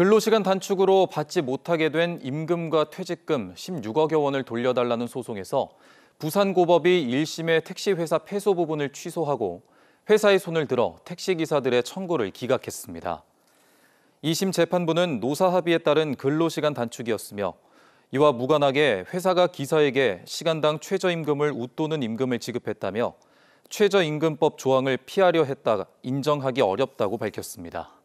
근로시간 단축으로 받지 못하게 된 임금과 퇴직금 16억여 원을 돌려달라는 소송에서 부산고법이 1심의 택시회사 폐소 부분을 취소하고 회사의 손을 들어 택시기사들의 청구를 기각했습니다. 2심 재판부는 노사합의에 따른 근로시간 단축이었으며 이와 무관하게 회사가 기사에게 시간당 최저임금을 웃도는 임금을 지급했다며 최저임금법 조항을 피하려 했다 인정하기 어렵다고 밝혔습니다.